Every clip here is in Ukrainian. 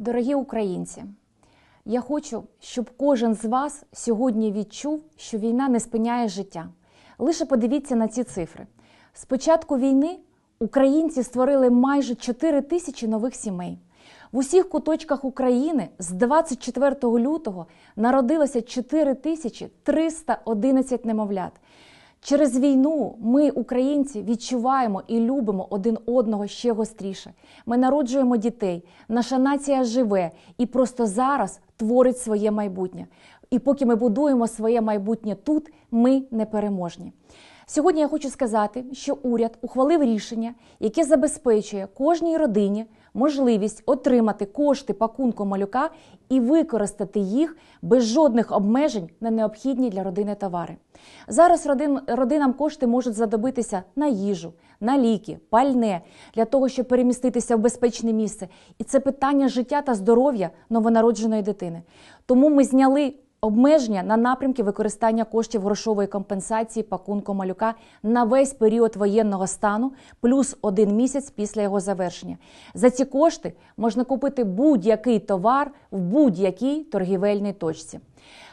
Дорогі українці, я хочу, щоб кожен з вас сьогодні відчув, що війна не спиняє життя. Лише подивіться на ці цифри. З початку війни українці створили майже 4 тисячі нових сімей. В усіх куточках України з 24 лютого народилося тисячі 4311 немовлят. Через війну ми, українці, відчуваємо і любимо один одного ще гостріше. Ми народжуємо дітей, наша нація живе і просто зараз творить своє майбутнє. І поки ми будуємо своє майбутнє тут, ми не переможні. Сьогодні я хочу сказати, що уряд ухвалив рішення, яке забезпечує кожній родині можливість отримати кошти пакунку малюка і використати їх без жодних обмежень на необхідні для родини товари. Зараз родин, родинам кошти можуть задобитися на їжу, на ліки, пальне для того, щоб переміститися в безпечне місце. І це питання життя та здоров'я новонародженої дитини. Тому ми зняли Обмеження на напрямки використання коштів грошової компенсації пакунку малюка на весь період воєнного стану, плюс один місяць після його завершення. За ці кошти можна купити будь-який товар в будь-якій торгівельній точці.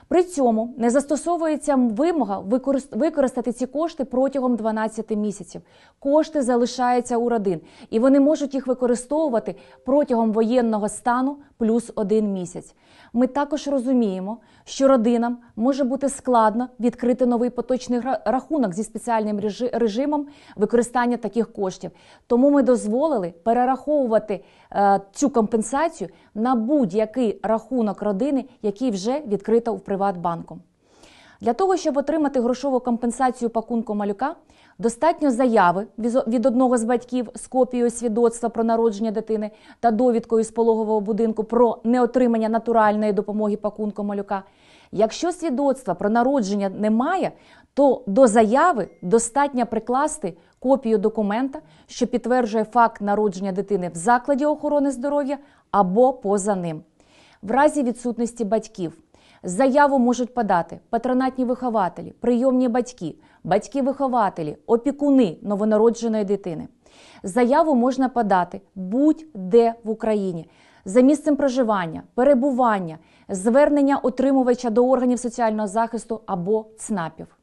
При цьому не застосовується вимога використати ці кошти протягом 12 місяців. Кошти залишаються у родин, і вони можуть їх використовувати протягом воєнного стану плюс один місяць. Ми також розуміємо, що родинам може бути складно відкрити новий поточний рахунок зі спеціальним режимом використання таких коштів. Тому ми дозволили перераховувати е, цю компенсацію на будь-який рахунок родини, який вже відкрито в приватній. Приватбанком. Для того, щоб отримати грошову компенсацію пакунку малюка, достатньо заяви від одного з батьків з копією свідоцтва про народження дитини та довідкою з пологового будинку про неотримання натуральної допомоги пакунку малюка. Якщо свідоцтва про народження немає, то до заяви достатньо прикласти копію документа, що підтверджує факт народження дитини в закладі охорони здоров'я або поза ним, в разі відсутності батьків. Заяву можуть подати патронатні вихователі, прийомні батьки, батьки-вихователі, опікуни новонародженої дитини. Заяву можна подати будь-де в Україні за місцем проживання, перебування, звернення отримувача до органів соціального захисту або ЦНАПів.